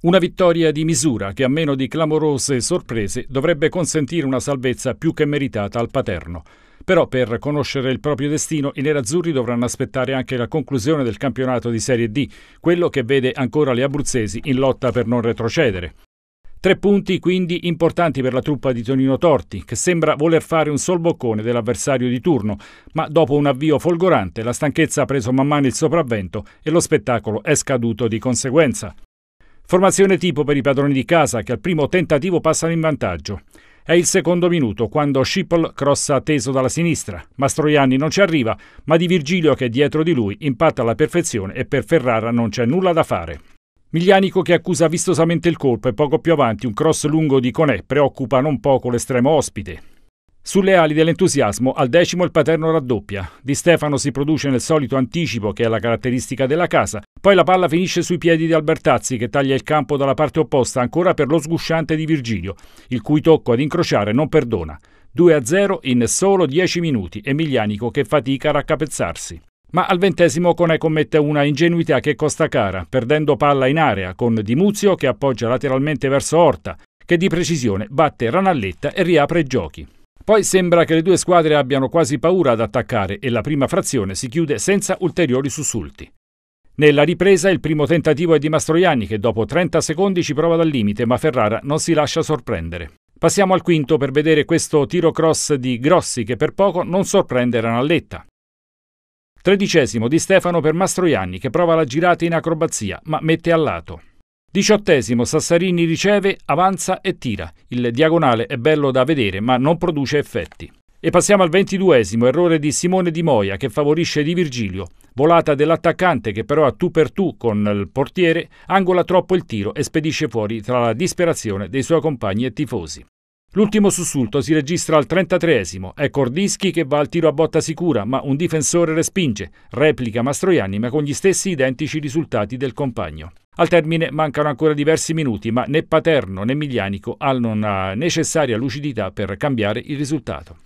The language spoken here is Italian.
Una vittoria di misura che a meno di clamorose sorprese dovrebbe consentire una salvezza più che meritata al Paterno. Però per conoscere il proprio destino i nerazzurri dovranno aspettare anche la conclusione del campionato di Serie D, quello che vede ancora le abruzzesi in lotta per non retrocedere. Tre punti quindi importanti per la truppa di Tonino Torti, che sembra voler fare un sol boccone dell'avversario di turno, ma dopo un avvio folgorante la stanchezza ha preso man mano il sopravvento e lo spettacolo è scaduto di conseguenza. Formazione tipo per i padroni di casa che al primo tentativo passano in vantaggio. È il secondo minuto quando Schiphol crossa teso dalla sinistra. Mastroianni non ci arriva, ma di Virgilio che è dietro di lui impatta alla perfezione e per Ferrara non c'è nulla da fare. Miglianico che accusa vistosamente il colpo e poco più avanti un cross lungo di Conè preoccupa non poco l'estremo ospite. Sulle ali dell'entusiasmo, al decimo il paterno raddoppia. Di Stefano si produce nel solito anticipo che è la caratteristica della casa poi la palla finisce sui piedi di Albertazzi che taglia il campo dalla parte opposta ancora per lo sgusciante di Virgilio, il cui tocco ad incrociare non perdona. 2-0 in solo 10 minuti e Miglianico che fatica a raccapezzarsi. Ma al ventesimo Cone commette una ingenuità che costa cara, perdendo palla in area con Di Muzio che appoggia lateralmente verso Orta, che di precisione batte Ranalletta e riapre i giochi. Poi sembra che le due squadre abbiano quasi paura ad attaccare e la prima frazione si chiude senza ulteriori sussulti. Nella ripresa il primo tentativo è di Mastroianni che dopo 30 secondi ci prova dal limite ma Ferrara non si lascia sorprendere. Passiamo al quinto per vedere questo tiro cross di Grossi che per poco non sorprende Ranalletta. Tredicesimo di Stefano per Mastroianni che prova la girata in acrobazia ma mette a lato. Diciottesimo Sassarini riceve, avanza e tira. Il diagonale è bello da vedere ma non produce effetti. E passiamo al ventiduesimo, errore di Simone Di Moia che favorisce Di Virgilio, volata dell'attaccante che però a tu per tu con il portiere angola troppo il tiro e spedisce fuori tra la disperazione dei suoi compagni e tifosi. L'ultimo sussulto si registra al 33esimo, è Cordischi che va al tiro a botta sicura ma un difensore respinge, replica Mastroianni ma con gli stessi identici risultati del compagno. Al termine mancano ancora diversi minuti, ma né Paterno né Miglianico hanno la necessaria lucidità per cambiare il risultato.